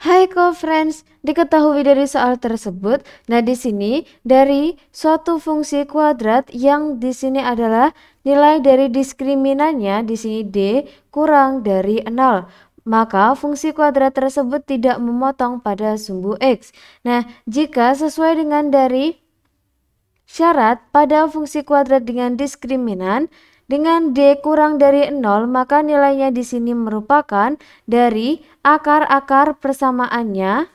Hai co-friends, diketahui dari soal tersebut. Nah, di sini dari suatu fungsi kuadrat yang di sini adalah nilai dari diskriminannya di sini D kurang dari 0. Maka fungsi kuadrat tersebut tidak memotong pada sumbu X. Nah, jika sesuai dengan dari syarat pada fungsi kuadrat dengan diskriminan, dengan D kurang dari 0, maka nilainya di sini merupakan dari akar-akar persamaannya.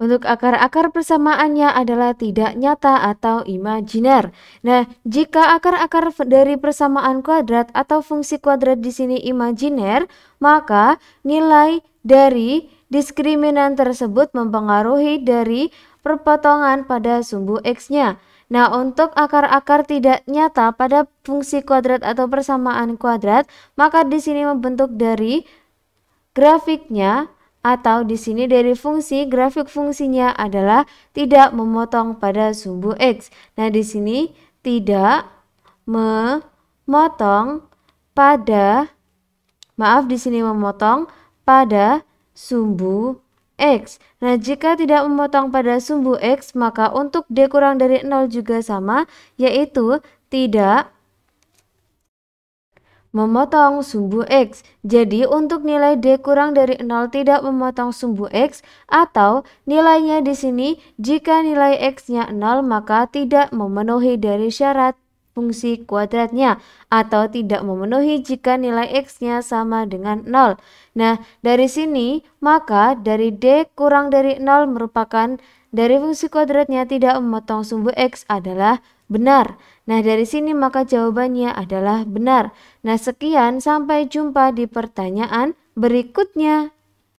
Untuk akar-akar persamaannya adalah tidak nyata atau imajiner. Nah, jika akar-akar dari persamaan kuadrat atau fungsi kuadrat di sini imajiner, maka nilai dari diskriminan tersebut mempengaruhi dari perpotongan pada sumbu x-nya. Nah, untuk akar-akar tidak nyata pada fungsi kuadrat atau persamaan kuadrat, maka di sini membentuk dari grafiknya atau di sini dari fungsi grafik fungsinya adalah tidak memotong pada sumbu x. Nah, di sini tidak memotong pada maaf di sini memotong pada sumbu X. Nah, jika tidak memotong pada sumbu X, maka untuk D kurang dari 0 juga sama, yaitu tidak memotong sumbu X. Jadi, untuk nilai D kurang dari 0 tidak memotong sumbu X, atau nilainya di sini, jika nilai X-nya 0, maka tidak memenuhi dari syarat fungsi kuadratnya atau tidak memenuhi jika nilai x-nya sama dengan 0. Nah, dari sini maka dari d kurang dari 0 merupakan dari fungsi kuadratnya tidak memotong sumbu x adalah benar. Nah, dari sini maka jawabannya adalah benar. Nah, sekian sampai jumpa di pertanyaan berikutnya.